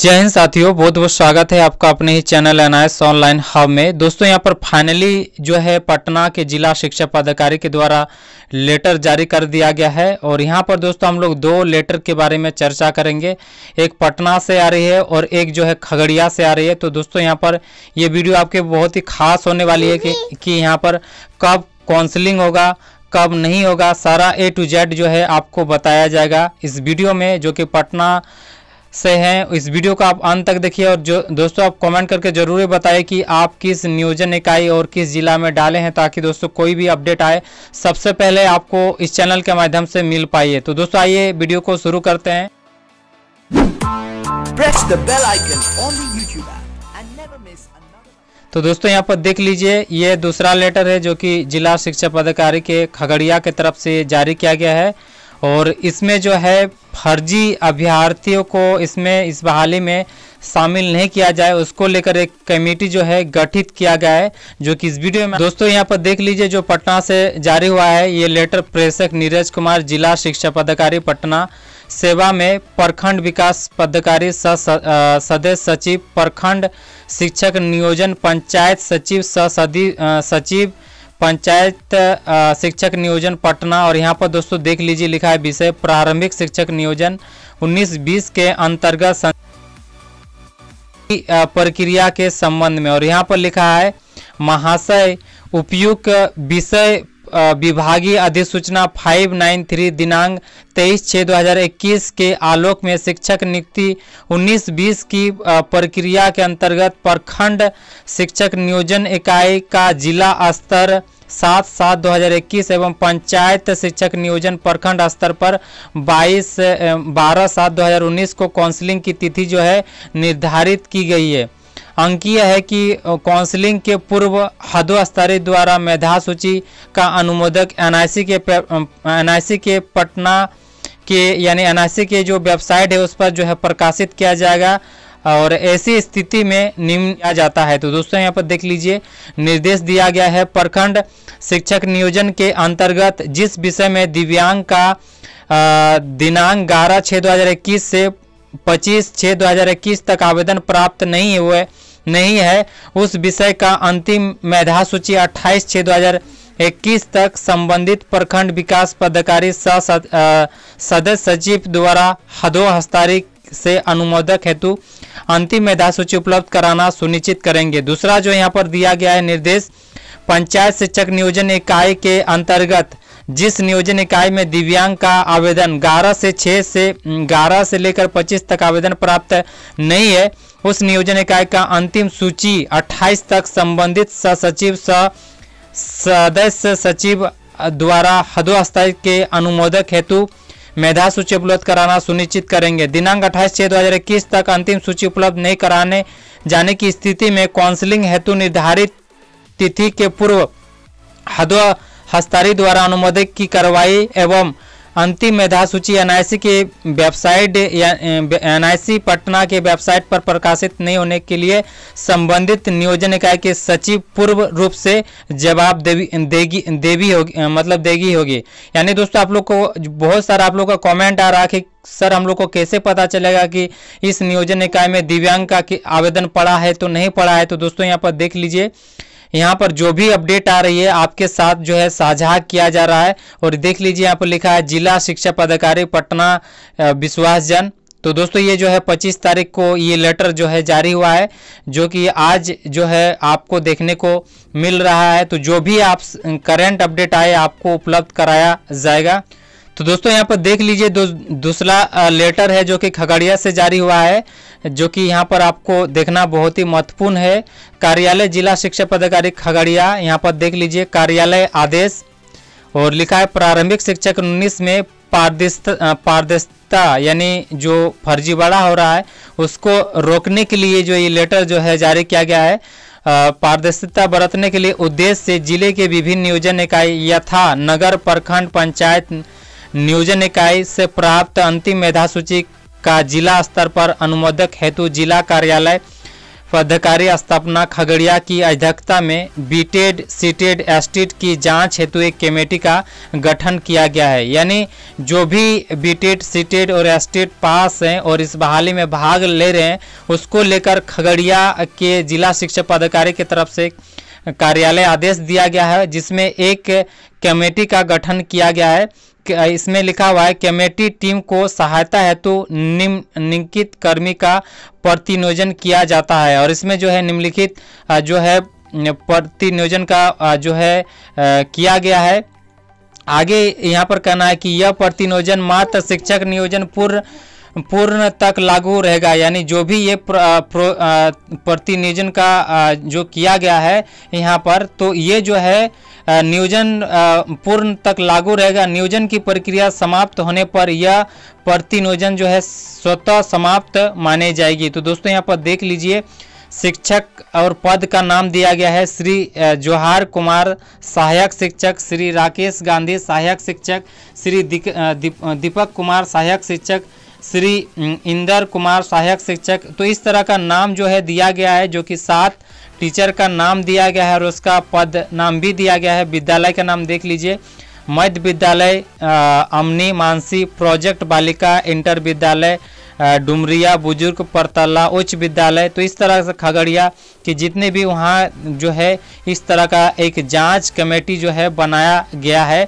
जय हिंद साथियों बहुत बहुत स्वागत है आपका अपने ही चैनल एनआईएस ऑनलाइन हब में दोस्तों यहां पर फाइनली जो है पटना के जिला शिक्षा पदाधिकारी के द्वारा लेटर जारी कर दिया गया है और यहां पर दोस्तों हम लोग दो लेटर के बारे में चर्चा करेंगे एक पटना से आ रही है और एक जो है खगड़िया से आ रही है तो दोस्तों यहाँ पर ये वीडियो आपके बहुत ही खास होने वाली है कि, कि यहाँ पर कब काउंसलिंग होगा कब नहीं होगा सारा ए टू जेड जो है आपको बताया जाएगा इस वीडियो में जो कि पटना से हैं इस वीडियो को आप अंत तक देखिए और जो दोस्तों आप कमेंट करके ज़रूर बताएं कि आप किस नियोजन इकाई और किस ज़िला में डाले हैं ताकि दोस्तों कोई भी अपडेट आए सबसे पहले आपको इस चैनल के माध्यम से मिल पाइए तो दोस्तों आइए वीडियो को शुरू करते हैं तो दोस्तों यहाँ पर देख लीजिए ये दूसरा लेटर है जो कि जिला शिक्षा पदाधिकारी के खगड़िया के तरफ से जारी किया गया है और इसमें जो है फर्जी अभ्यर्थियों को इसमें इस बहाली में शामिल नहीं किया जाए उसको लेकर एक कमेटी जो है गठित किया गया है जो कि इस वीडियो में दोस्तों यहाँ पर देख लीजिए जो पटना से जारी हुआ है ये लेटर प्रेषक नीरज कुमार जिला शिक्षा पदाधिकारी पटना सेवा में प्रखंड विकास पदाधिकारी सदस्य सचिव प्रखंड शिक्षक नियोजन पंचायत सचिव सदी सचिव पंचायत शिक्षक नियोजन पटना और यहाँ पर दोस्तों देख लीजिए लिखा है विषय प्रारंभिक शिक्षक नियोजन 19-20 के अंतर्गत प्रक्रिया के संबंध में और यहाँ पर लिखा है महाशय उपयुक्त विषय विभागीय अधिसूचना 593 दिनांक 23 छः 2021 के आलोक में शिक्षक नियुक्ति 19-20 की प्रक्रिया के अंतर्गत प्रखंड शिक्षक नियोजन इकाई का जिला स्तर सात सात दो हजार इक्कीस एवं पंचायत शिक्षक नियोजन प्रखंड स्तर पर बाईस बारह सात दो हजार उन्नीस को काउंसलिंग की तिथि जो है निर्धारित की गई है अंकीय है कि काउंसलिंग के पूर्व हदोस्तरी द्वारा मेधा सूची का अनुमोदक एनआईसी के एनआईसी के पटना के यानी एनआईसी के जो वेबसाइट है उस पर जो है प्रकाशित किया जाएगा और ऐसी स्थिति में निम्न आ जाता है तो दोस्तों यहाँ पर देख लीजिए निर्देश दिया गया है प्रखंड शिक्षक नियोजन के अंतर्गत जिस विषय में दिव्यांग का दिनांक ग्यारह छः दो से पच्चीस छः दो तक आवेदन प्राप्त नहीं हुए नहीं है उस विषय का अंतिम मेधा सूची अट्ठाईस छः दो हजार इक्कीस तक संबंधित प्रखंड विकास पदाधिकारी सदस्य सचिव द्वारा हदो हस्तारी से अनुमोदक हेतु अंतिम मेधा सूची उपलब्ध कराना सुनिश्चित करेंगे दूसरा जो यहाँ पर दिया गया है निर्देश पंचायत शिक्षक नियोजन इकाई के अंतर्गत जिस नियोजन इकाई में दिव्यांग का आवेदन 11 से 6 से 11 से लेकर 25 तक आवेदन प्राप्त नहीं है उस नियोजन इकाई का अंतिम सूची 28 तक संबंधित सचिव स सदस्य सचिव द्वारा हदोस्थाई के अनुमोदक हेतु मेधा सूची उपलब्ध कराना सुनिश्चित करेंगे दिनांक अट्ठाईस छः दो हज़ार इक्कीस तक अंतिम सूची उपलब्ध नहीं कराने जाने की स्थिति में काउंसलिंग हेतु निर्धारित तिथि के पूर्व हदो हस्तारी द्वारा अनुमोदक की कार्रवाई एवं अंतिम मेधा सूची एनआईसी के वेबसाइट या एनआईसी पटना के वेबसाइट पर प्रकाशित नहीं होने के लिए संबंधित नियोजन इकाई के सचिव पूर्व रूप से जवाब देगी देवी होगी मतलब देगी होगी यानी दोस्तों आप लोग को बहुत सारा आप लोग का कमेंट आ रहा है कि सर हम लोग को कैसे पता चलेगा कि इस नियोजन इकाई में दिव्यांग का आवेदन पड़ा है तो नहीं पड़ा है तो दोस्तों यहाँ पर देख लीजिए यहाँ पर जो भी अपडेट आ रही है आपके साथ जो है साझा किया जा रहा है और देख लीजिए यहाँ पर लिखा है जिला शिक्षा पदाधिकारी पटना विश्वास जन तो दोस्तों ये जो है 25 तारीख को ये लेटर जो है जारी हुआ है जो कि आज जो है आपको देखने को मिल रहा है तो जो भी आप करेंट अपडेट आए आपको उपलब्ध कराया जाएगा तो दोस्तों यहाँ पर देख लीजिए दूसरा लेटर है जो कि खगड़िया से जारी हुआ है जो कि यहाँ पर आपको देखना बहुत ही महत्वपूर्ण है कार्यालय जिला शिक्षा पदाधिकारी खगड़िया यहाँ पर देख लीजिए कार्यालय आदेश और लिखा है प्रारंभिक शिक्षक उन्नीस में पारदिस्त पारदर्शिता यानी जो फर्जीवाड़ा हो रहा है उसको रोकने के लिए जो ये लेटर जो है जारी किया गया है पारदर्शिता बरतने के लिए उद्देश्य से जिले के विभिन्न नियोजन इकाई यथा नगर प्रखंड पंचायत नियोजन इकाई से प्राप्त अंतिम मेधा सूची का जिला स्तर पर अनुमोदक हेतु जिला कार्यालय पदाधिकारी स्थापना खगड़िया की अध्यक्षता में बीटेड सीटेड एसटीड की जांच हेतु एक कमेटी का गठन किया गया है यानी जो भी बीटेड सीटेड और एसटीड पास हैं और इस बहाली में भाग ले रहे हैं उसको लेकर खगड़िया के जिला शिक्षा पदाधिकारी की तरफ से कार्यालय आदेश दिया गया है जिसमें एक कमेटी का गठन किया गया है इसमें लिखा हुआ है कमेटी टीम को सहायता हेतु निम्नलिखित कर्मी का प्रतिनियोजन किया जाता है और इसमें जो है निम्नलिखित जो है प्रतिनियोजन का जो है किया गया है आगे यहाँ पर कहना है कि यह प्रतिनियोजन मात्र शिक्षक नियोजन पूर्व पूर्ण तक लागू रहेगा यानी जो भी ये प्रतिनियोजन का जो किया गया है यहाँ पर तो ये जो है नियोजन पूर्ण तक लागू रहेगा नियोजन की प्रक्रिया समाप्त होने पर यह प्रतिनियोजन जो है स्वतः समाप्त माने जाएगी तो दोस्तों यहाँ पर देख लीजिए शिक्षक और पद का नाम दिया गया है श्री जोहार कुमार सहायक शिक्षक श्री राकेश गांधी सहायक शिक्षक श्री दीपक कुमार सहायक शिक्षक श्री इंदर कुमार सहायक शिक्षक तो इस तरह का नाम जो है दिया गया है जो कि सात टीचर का नाम दिया गया है और उसका पद नाम भी दिया गया है विद्यालय का नाम देख लीजिए मध्य विद्यालय अमनी मानसी प्रोजेक्ट बालिका इंटर विद्यालय डुमरिया बुजुर्ग परतला उच्च विद्यालय तो इस तरह से खगड़िया के जितने भी वहाँ जो है इस तरह का एक जांच कमेटी जो है बनाया गया है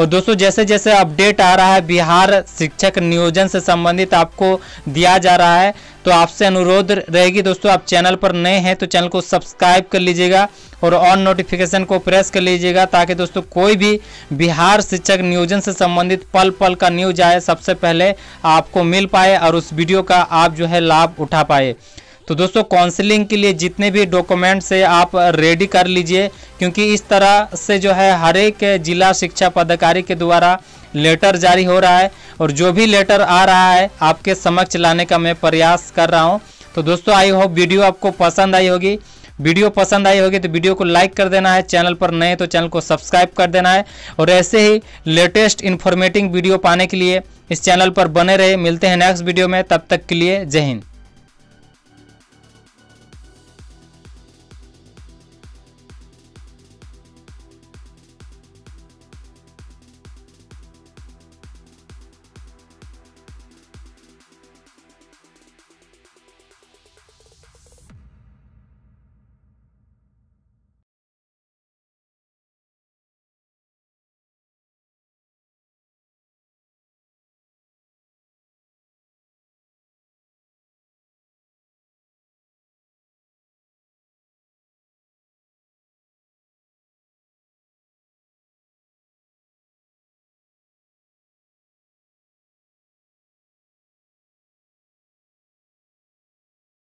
और दोस्तों जैसे जैसे अपडेट आ रहा है बिहार शिक्षक नियोजन से संबंधित आपको दिया जा रहा है तो आपसे अनुरोध रहेगी दोस्तों आप चैनल पर नए हैं तो चैनल को सब्सक्राइब कर लीजिएगा और ऑन नोटिफिकेशन को प्रेस कर लीजिएगा ताकि दोस्तों कोई भी बिहार शिक्षक नियोजन से संबंधित पल पल का न्यूज आए सबसे पहले आपको मिल पाए और उस वीडियो का आप जो है लाभ उठा पाए तो दोस्तों काउंसलिंग के लिए जितने भी डॉक्यूमेंट्स है आप रेडी कर लीजिए क्योंकि इस तरह से जो है हर एक जिला शिक्षा पदाधिकारी के द्वारा लेटर जारी हो रहा है और जो भी लेटर आ रहा है आपके समक्ष लाने का मैं प्रयास कर रहा हूँ तो दोस्तों आई होप वीडियो आपको पसंद आई होगी वीडियो पसंद आई होगी तो वीडियो को लाइक कर देना है चैनल पर नए तो चैनल को सब्सक्राइब कर देना है और ऐसे ही लेटेस्ट इन्फॉर्मेटिव वीडियो पाने के लिए इस चैनल पर बने रहे मिलते हैं नेक्स्ट वीडियो में तब तक के लिए जय हिंद